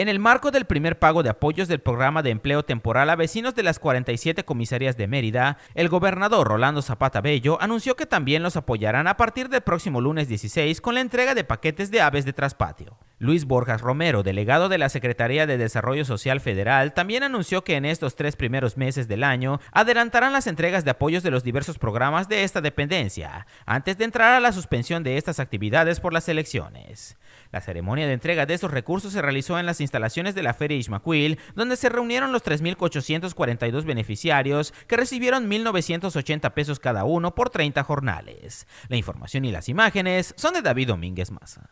En el marco del primer pago de apoyos del programa de empleo temporal a vecinos de las 47 comisarías de Mérida, el gobernador Rolando Zapata Bello anunció que también los apoyarán a partir del próximo lunes 16 con la entrega de paquetes de aves de traspatio. Luis Borjas Romero, delegado de la Secretaría de Desarrollo Social Federal, también anunció que en estos tres primeros meses del año adelantarán las entregas de apoyos de los diversos programas de esta dependencia, antes de entrar a la suspensión de estas actividades por las elecciones. La ceremonia de entrega de estos recursos se realizó en las instalaciones de la Feria Ismaquil, donde se reunieron los 3.842 beneficiarios que recibieron 1.980 pesos cada uno por 30 jornales. La información y las imágenes son de David Domínguez Maza.